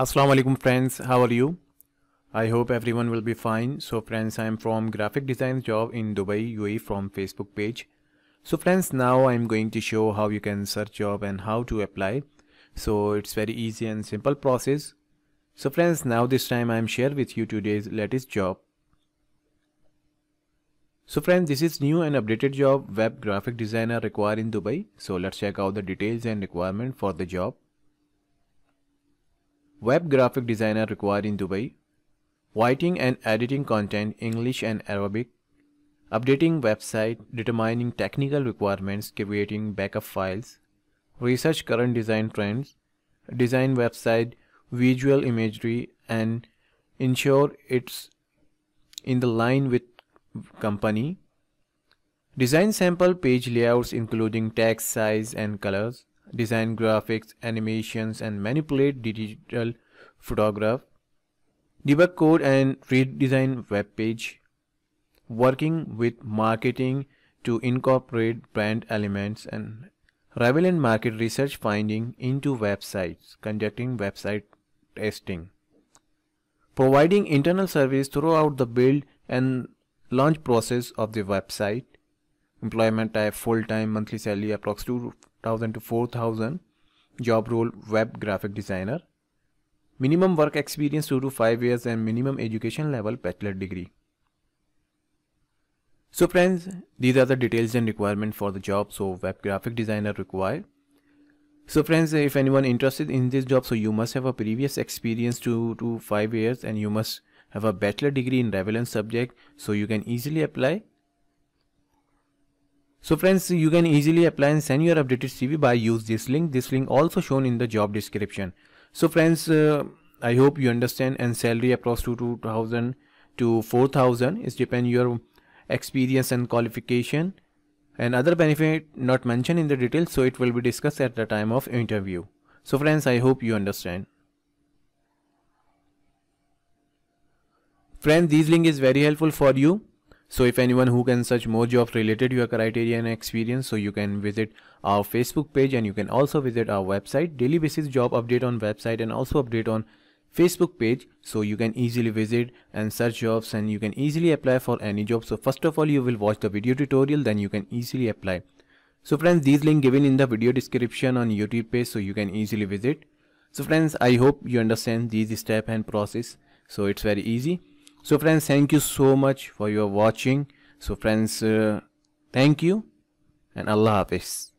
Assalamu alaikum friends how are you I hope everyone will be fine so friends I am from graphic design job in Dubai UAE from Facebook page so friends now I am going to show how you can search job and how to apply so it's very easy and simple process so friends now this time I am share with you today's latest job so friends this is new and updated job web graphic designer required in Dubai so let's check out the details and requirement for the job web graphic designer required in Dubai, writing and editing content English and Arabic, updating website, determining technical requirements, creating backup files, research current design trends, design website, visual imagery and ensure it's in the line with company. Design sample page layouts including text size and colors design graphics, animations, and manipulate digital photograph, debug code and redesign web page, working with marketing to incorporate brand elements and relevant market research finding into websites, conducting website testing, providing internal service throughout the build and launch process of the website, employment type, full-time, monthly salary, approx thousand to four thousand job role web graphic designer minimum work experience 2 to 5 years and minimum education level bachelor degree so friends these are the details and requirement for the job so web graphic designer required so friends if anyone interested in this job so you must have a previous experience 2 to 5 years and you must have a bachelor degree in relevant subject so you can easily apply so friends, you can easily apply and send your updated CV by use this link. This link also shown in the job description. So friends, uh, I hope you understand and salary across to 2000 to 4000 is depend your experience and qualification and other benefit not mentioned in the details so it will be discussed at the time of interview. So friends, I hope you understand. Friends, this link is very helpful for you. So if anyone who can search more jobs related to your criteria and experience, so you can visit our Facebook page and you can also visit our website, daily basis job update on website and also update on Facebook page. So you can easily visit and search jobs and you can easily apply for any job. So first of all, you will watch the video tutorial, then you can easily apply. So friends, these link given in the video description on YouTube page, so you can easily visit. So friends, I hope you understand these step and process. So it's very easy so friends thank you so much for your watching so friends uh, thank you and allah hafiz